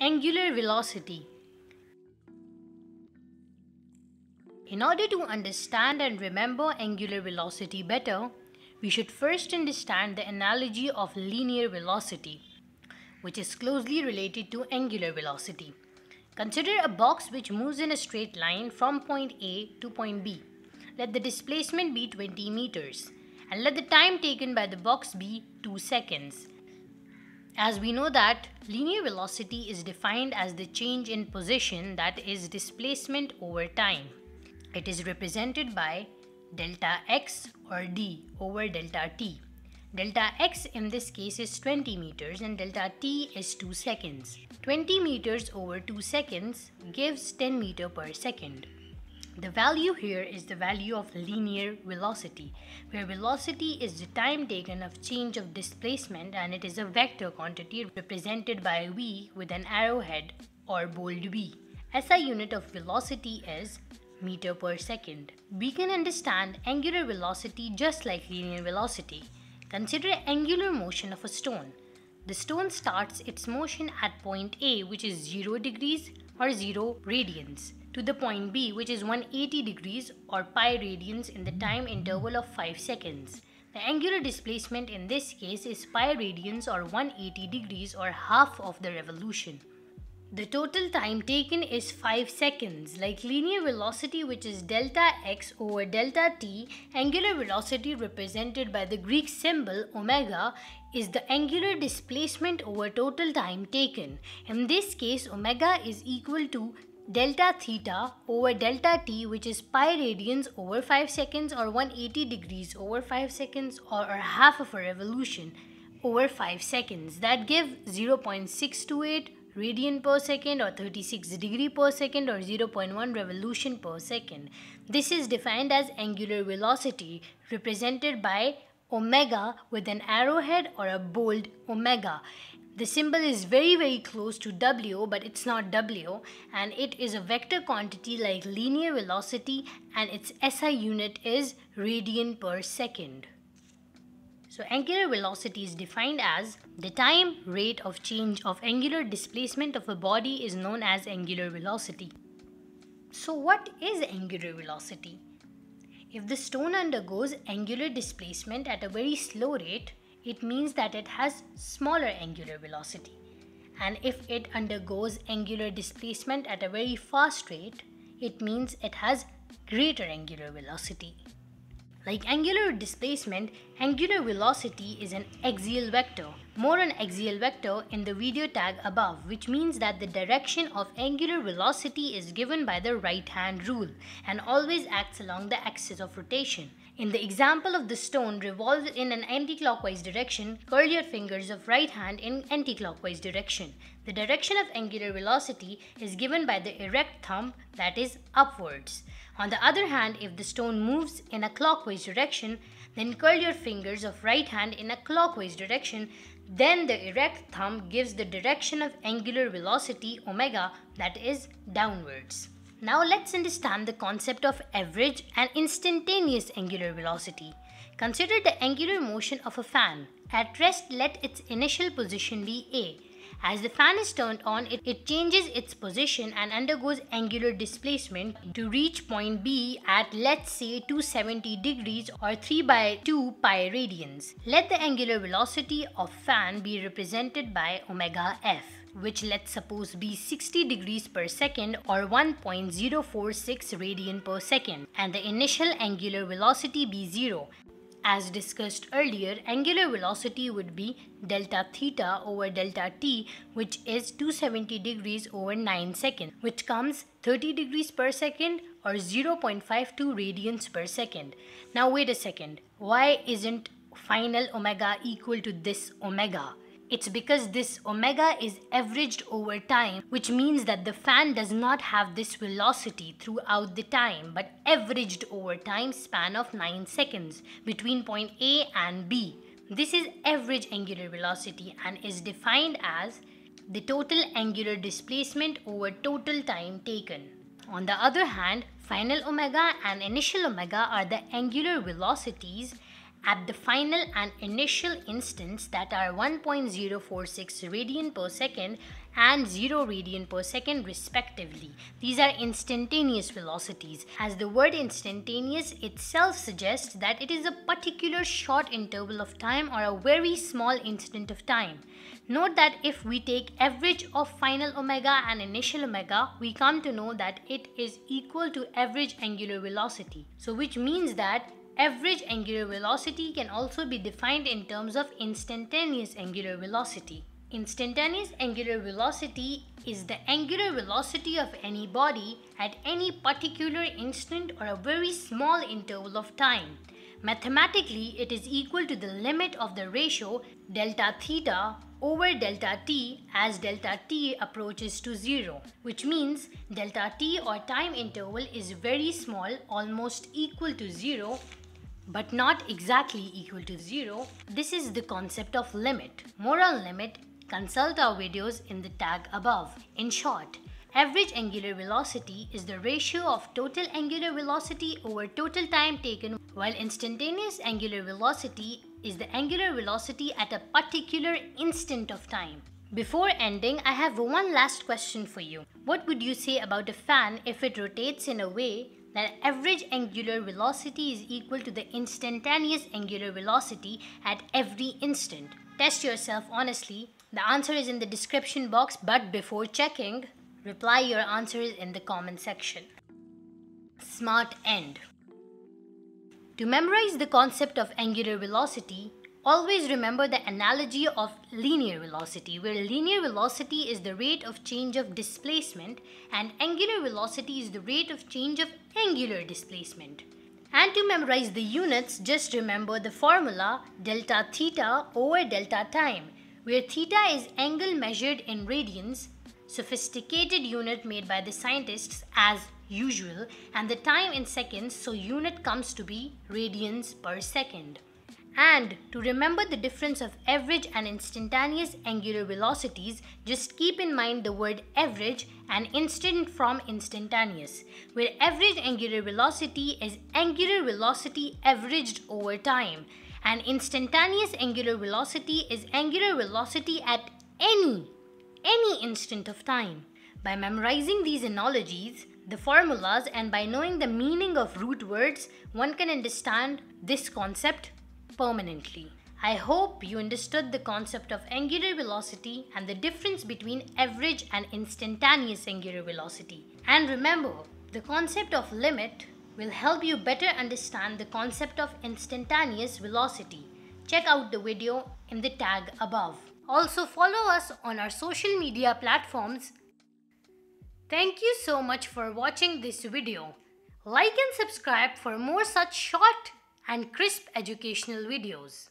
Angular velocity. In order to understand and remember angular velocity better, we should first understand the analogy of linear velocity, which is closely related to angular velocity. Consider a box which moves in a straight line from point A to point B. Let the displacement be 20 meters and let the time taken by the box be 2 seconds. As we know that linear velocity is defined as the change in position that is displacement over time. It is represented by delta x or d over delta t. Delta x in this case is 20 meters and delta t is 2 seconds. 20 meters over 2 seconds gives 10 meter per second. The value here is the value of linear velocity, where velocity is the time taken of change of displacement and it is a vector quantity represented by v with an arrowhead or bold v. SI unit of velocity is meter per second. We can understand angular velocity just like linear velocity. Consider angular motion of a stone. The stone starts its motion at point A which is 0 degrees or 0 radians to the point B which is 180 degrees or pi radians in the time interval of 5 seconds. The angular displacement in this case is pi radians or 180 degrees or half of the revolution. The total time taken is 5 seconds. Like linear velocity which is delta x over delta t, angular velocity represented by the Greek symbol omega is the angular displacement over total time taken. In this case omega is equal to delta theta over delta t which is pi radians over 5 seconds or 180 degrees over 5 seconds or half of a revolution over 5 seconds that give 0.628 radian per second or 36 degree per second or 0.1 revolution per second. This is defined as angular velocity represented by omega with an arrowhead or a bold omega. The symbol is very very close to W but it's not W and it is a vector quantity like linear velocity and its SI unit is radian per second. So angular velocity is defined as the time rate of change of angular displacement of a body is known as angular velocity. So what is angular velocity? If the stone undergoes angular displacement at a very slow rate, it means that it has smaller angular velocity. And if it undergoes angular displacement at a very fast rate, it means it has greater angular velocity. Like angular displacement, angular velocity is an axial vector more on axial vector in the video tag above which means that the direction of angular velocity is given by the right hand rule and always acts along the axis of rotation. In the example of the stone revolves in an anti-clockwise direction, curl your fingers of right hand in anti-clockwise direction. The direction of angular velocity is given by the erect thumb that is upwards. On the other hand, if the stone moves in a clockwise direction, then curl your fingers of right hand in a clockwise direction then the erect thumb gives the direction of angular velocity omega that is downwards. Now let's understand the concept of average and instantaneous angular velocity. Consider the angular motion of a fan. At rest let its initial position be A as the fan is turned on, it, it changes its position and undergoes angular displacement to reach point B at let's say 270 degrees or 3 by 2 pi radians. Let the angular velocity of fan be represented by omega f which let's suppose be 60 degrees per second or 1.046 radian per second and the initial angular velocity be 0 as discussed earlier, angular velocity would be delta theta over delta t which is 270 degrees over 9 seconds which comes 30 degrees per second or 0.52 radians per second. Now wait a second, why isn't final omega equal to this omega? It's because this omega is averaged over time, which means that the fan does not have this velocity throughout the time, but averaged over time span of 9 seconds between point A and B. This is average angular velocity and is defined as the total angular displacement over total time taken. On the other hand, final omega and initial omega are the angular velocities at the final and initial instance that are 1.046 radian per second and 0 radian per second respectively. These are instantaneous velocities. As the word instantaneous itself suggests that it is a particular short interval of time or a very small instant of time. Note that if we take average of final omega and initial omega, we come to know that it is equal to average angular velocity. So which means that Average angular velocity can also be defined in terms of instantaneous angular velocity. Instantaneous angular velocity is the angular velocity of any body at any particular instant or a very small interval of time. Mathematically, it is equal to the limit of the ratio delta theta over delta t as delta t approaches to zero, which means delta t or time interval is very small, almost equal to zero but not exactly equal to 0, this is the concept of limit. More on limit, consult our videos in the tag above. In short, average angular velocity is the ratio of total angular velocity over total time taken while instantaneous angular velocity is the angular velocity at a particular instant of time. Before ending, I have one last question for you. What would you say about a fan if it rotates in a way that average angular velocity is equal to the instantaneous angular velocity at every instant. Test yourself honestly. The answer is in the description box but before checking, reply your is in the comment section. Smart End To memorize the concept of angular velocity, Always remember the analogy of linear velocity, where linear velocity is the rate of change of displacement and angular velocity is the rate of change of angular displacement. And to memorize the units, just remember the formula delta theta over delta time, where theta is angle measured in radians, sophisticated unit made by the scientists as usual, and the time in seconds, so unit comes to be radians per second. And to remember the difference of average and instantaneous angular velocities, just keep in mind the word average and instant from instantaneous, where average angular velocity is angular velocity averaged over time, and instantaneous angular velocity is angular velocity at any, any instant of time. By memorizing these analogies, the formulas, and by knowing the meaning of root words, one can understand this concept permanently. I hope you understood the concept of angular velocity and the difference between average and instantaneous angular velocity. And remember, the concept of limit will help you better understand the concept of instantaneous velocity. Check out the video in the tag above. Also follow us on our social media platforms. Thank you so much for watching this video. Like and subscribe for more such short and crisp educational videos.